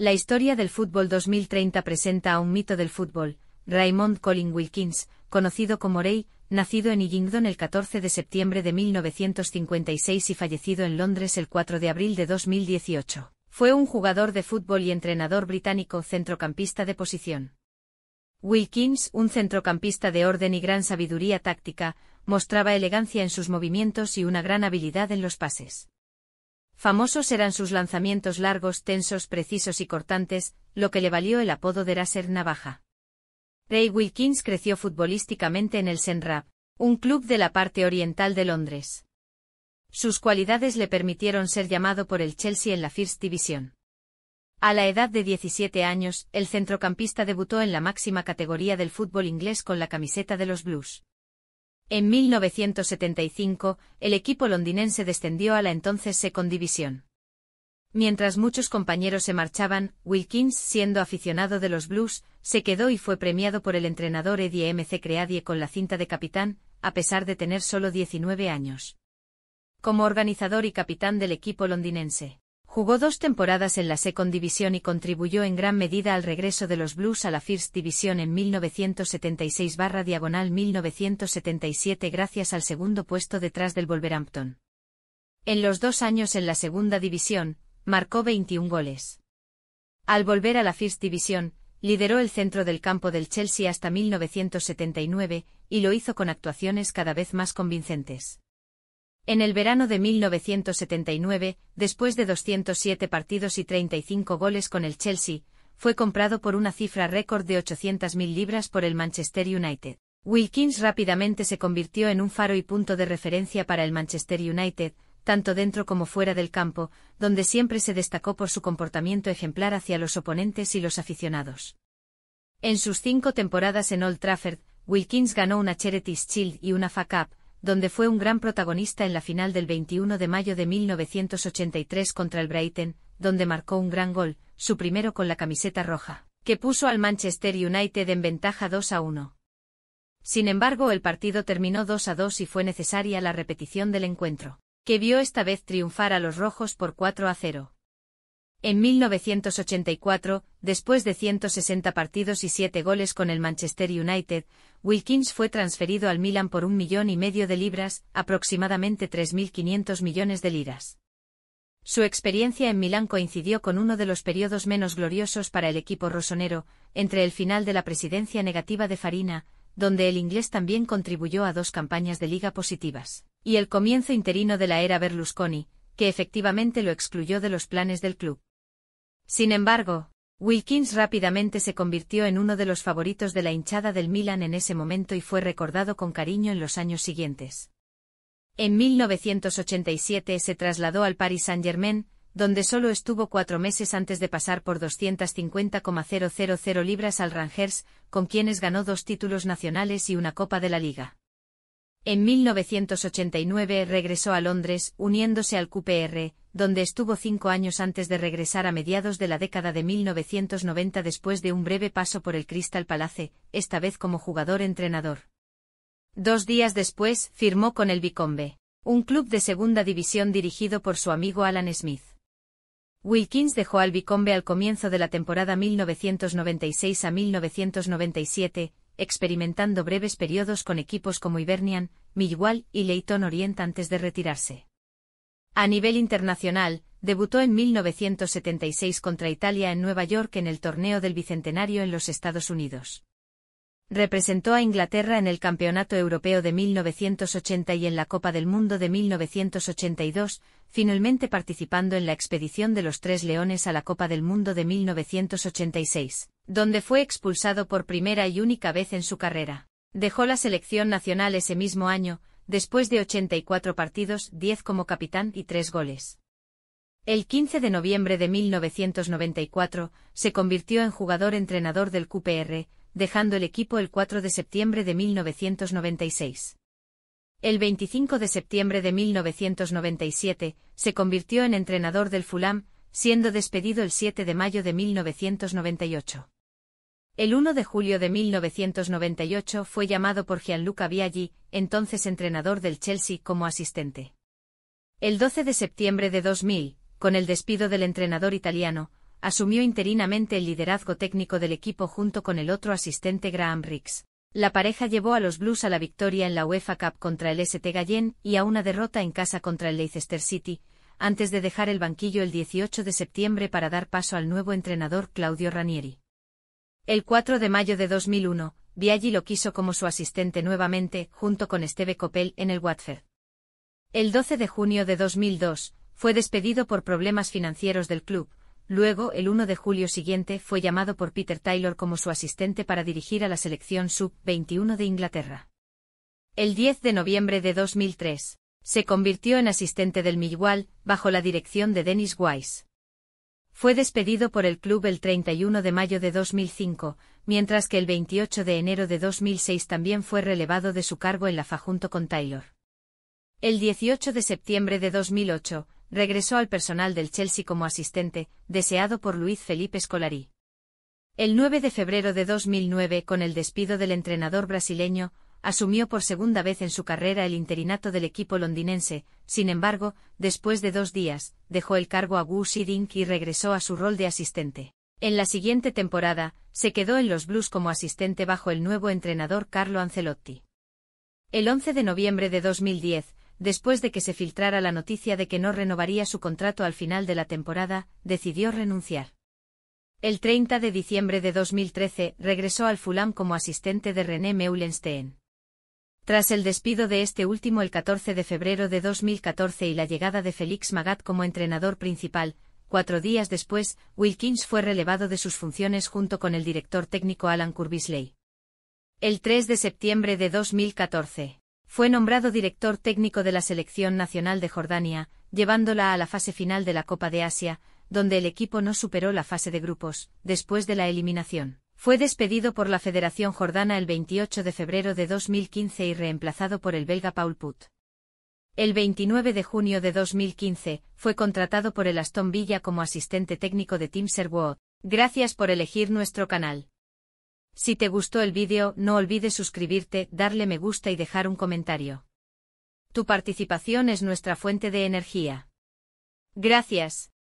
La historia del fútbol 2030 presenta a un mito del fútbol, Raymond Colin Wilkins, conocido como Ray, nacido en Eggingdon el 14 de septiembre de 1956 y fallecido en Londres el 4 de abril de 2018. Fue un jugador de fútbol y entrenador británico centrocampista de posición. Wilkins, un centrocampista de orden y gran sabiduría táctica, mostraba elegancia en sus movimientos y una gran habilidad en los pases. Famosos eran sus lanzamientos largos, tensos, precisos y cortantes, lo que le valió el apodo de Raser Navaja. Ray Wilkins creció futbolísticamente en el Senrap, un club de la parte oriental de Londres. Sus cualidades le permitieron ser llamado por el Chelsea en la First Division. A la edad de 17 años, el centrocampista debutó en la máxima categoría del fútbol inglés con la camiseta de los Blues. En 1975, el equipo londinense descendió a la entonces Second división. Mientras muchos compañeros se marchaban, Wilkins, siendo aficionado de los Blues, se quedó y fue premiado por el entrenador Eddie C. Creadie con la cinta de capitán, a pesar de tener solo 19 años. Como organizador y capitán del equipo londinense. Jugó dos temporadas en la Second División y contribuyó en gran medida al regreso de los Blues a la First Division en 1976 diagonal 1977 gracias al segundo puesto detrás del Wolverhampton. En los dos años en la Segunda División, marcó 21 goles. Al volver a la First Division, lideró el centro del campo del Chelsea hasta 1979, y lo hizo con actuaciones cada vez más convincentes. En el verano de 1979, después de 207 partidos y 35 goles con el Chelsea, fue comprado por una cifra récord de 800.000 libras por el Manchester United. Wilkins rápidamente se convirtió en un faro y punto de referencia para el Manchester United, tanto dentro como fuera del campo, donde siempre se destacó por su comportamiento ejemplar hacia los oponentes y los aficionados. En sus cinco temporadas en Old Trafford, Wilkins ganó una Charity Shield y una FA Cup, donde fue un gran protagonista en la final del 21 de mayo de 1983 contra el Brighton, donde marcó un gran gol, su primero con la camiseta roja, que puso al Manchester United en ventaja 2 a 1. Sin embargo, el partido terminó 2 a 2 y fue necesaria la repetición del encuentro, que vio esta vez triunfar a los rojos por 4 a 0. En 1984, después de 160 partidos y 7 goles con el Manchester United, Wilkins fue transferido al Milan por un millón y medio de libras, aproximadamente 3.500 millones de liras. Su experiencia en Milán coincidió con uno de los periodos menos gloriosos para el equipo rosonero, entre el final de la presidencia negativa de Farina, donde el inglés también contribuyó a dos campañas de liga positivas, y el comienzo interino de la era Berlusconi, que efectivamente lo excluyó de los planes del club. Sin embargo, Wilkins rápidamente se convirtió en uno de los favoritos de la hinchada del Milan en ese momento y fue recordado con cariño en los años siguientes. En 1987 se trasladó al Paris Saint-Germain, donde solo estuvo cuatro meses antes de pasar por 250,000 libras al Rangers, con quienes ganó dos títulos nacionales y una Copa de la Liga. En 1989 regresó a Londres, uniéndose al QPR, donde estuvo cinco años antes de regresar a mediados de la década de 1990 después de un breve paso por el Crystal Palace, esta vez como jugador-entrenador. Dos días después, firmó con el Bicombe, un club de segunda división dirigido por su amigo Alan Smith. Wilkins dejó al Bicombe al comienzo de la temporada 1996 a 1997, experimentando breves periodos con equipos como Ibernian, Millwall y Leyton Orient antes de retirarse. A nivel internacional, debutó en 1976 contra Italia en Nueva York en el torneo del Bicentenario en los Estados Unidos. Representó a Inglaterra en el Campeonato Europeo de 1980 y en la Copa del Mundo de 1982, finalmente participando en la expedición de los Tres Leones a la Copa del Mundo de 1986 donde fue expulsado por primera y única vez en su carrera. Dejó la selección nacional ese mismo año, después de 84 partidos, 10 como capitán y 3 goles. El 15 de noviembre de 1994, se convirtió en jugador-entrenador del QPR, dejando el equipo el 4 de septiembre de 1996. El 25 de septiembre de 1997, se convirtió en entrenador del Fulham, siendo despedido el 7 de mayo de 1998. El 1 de julio de 1998 fue llamado por Gianluca Biaggi, entonces entrenador del Chelsea, como asistente. El 12 de septiembre de 2000, con el despido del entrenador italiano, asumió interinamente el liderazgo técnico del equipo junto con el otro asistente Graham Riggs. La pareja llevó a los Blues a la victoria en la UEFA Cup contra el ST Gallen y a una derrota en casa contra el Leicester City, antes de dejar el banquillo el 18 de septiembre para dar paso al nuevo entrenador Claudio Ranieri. El 4 de mayo de 2001, Biaggi lo quiso como su asistente nuevamente, junto con Esteve Coppel en el Watford. El 12 de junio de 2002, fue despedido por problemas financieros del club, Luego, el 1 de julio siguiente, fue llamado por Peter Taylor como su asistente para dirigir a la selección sub-21 de Inglaterra. El 10 de noviembre de 2003, se convirtió en asistente del Millwall, bajo la dirección de Dennis Wise. Fue despedido por el club el 31 de mayo de 2005, mientras que el 28 de enero de 2006 también fue relevado de su cargo en la FA junto con Taylor. El 18 de septiembre de 2008, regresó al personal del Chelsea como asistente, deseado por Luis Felipe Scolari. El 9 de febrero de 2009, con el despido del entrenador brasileño, asumió por segunda vez en su carrera el interinato del equipo londinense, sin embargo, después de dos días, dejó el cargo a Wu Siding y regresó a su rol de asistente. En la siguiente temporada, se quedó en los Blues como asistente bajo el nuevo entrenador Carlo Ancelotti. El 11 de noviembre de 2010, después de que se filtrara la noticia de que no renovaría su contrato al final de la temporada, decidió renunciar. El 30 de diciembre de 2013 regresó al Fulham como asistente de René Meulenstein. Tras el despido de este último el 14 de febrero de 2014 y la llegada de Félix Magat como entrenador principal, cuatro días después, Wilkins fue relevado de sus funciones junto con el director técnico Alan Curbisley. El 3 de septiembre de 2014, fue nombrado director técnico de la Selección Nacional de Jordania, llevándola a la fase final de la Copa de Asia, donde el equipo no superó la fase de grupos, después de la eliminación. Fue despedido por la Federación Jordana el 28 de febrero de 2015 y reemplazado por el belga Paul Put. El 29 de junio de 2015, fue contratado por el Aston Villa como asistente técnico de Tim Serwood. Gracias por elegir nuestro canal. Si te gustó el vídeo, no olvides suscribirte, darle me gusta y dejar un comentario. Tu participación es nuestra fuente de energía. Gracias.